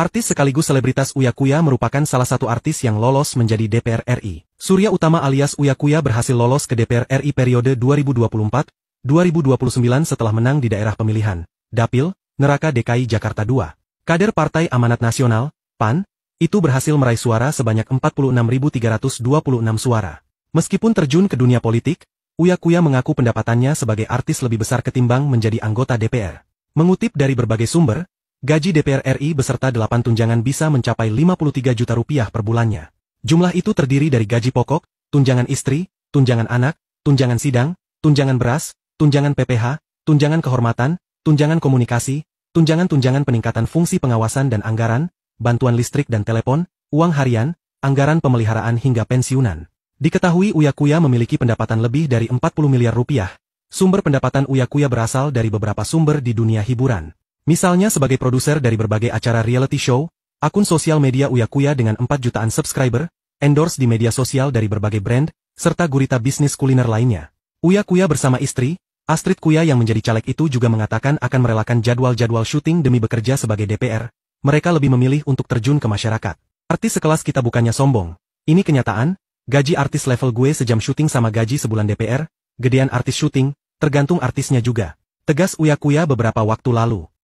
Artis sekaligus selebritas Uyakuya merupakan salah satu artis yang lolos menjadi DPR RI. Surya Utama alias Uyakuya berhasil lolos ke DPR RI periode 2024-2029 setelah menang di daerah pemilihan, Dapil, Neraka DKI Jakarta II. Kader Partai Amanat Nasional, PAN, itu berhasil meraih suara sebanyak 46.326 suara. Meskipun terjun ke dunia politik, Uyakuya mengaku pendapatannya sebagai artis lebih besar ketimbang menjadi anggota DPR. Mengutip dari berbagai sumber, Gaji DPR RI beserta 8 tunjangan bisa mencapai 53 juta rupiah per bulannya. Jumlah itu terdiri dari gaji pokok, tunjangan istri, tunjangan anak, tunjangan sidang, tunjangan beras, tunjangan PPH, tunjangan kehormatan, tunjangan komunikasi, tunjangan-tunjangan peningkatan fungsi pengawasan dan anggaran, bantuan listrik dan telepon, uang harian, anggaran pemeliharaan hingga pensiunan. Diketahui Uyakuya memiliki pendapatan lebih dari 40 miliar rupiah. Sumber pendapatan Uyakuya berasal dari beberapa sumber di dunia hiburan. Misalnya sebagai produser dari berbagai acara reality show, akun sosial media Uyakuya dengan 4 jutaan subscriber, endorse di media sosial dari berbagai brand, serta gurita bisnis kuliner lainnya. Uyakuya bersama istri, Astrid Kuya yang menjadi caleg itu juga mengatakan akan merelakan jadwal-jadwal syuting demi bekerja sebagai DPR. Mereka lebih memilih untuk terjun ke masyarakat. Artis sekelas kita bukannya sombong. Ini kenyataan, gaji artis level gue sejam syuting sama gaji sebulan DPR, gedean artis syuting, tergantung artisnya juga. Tegas Uyakuya beberapa waktu lalu.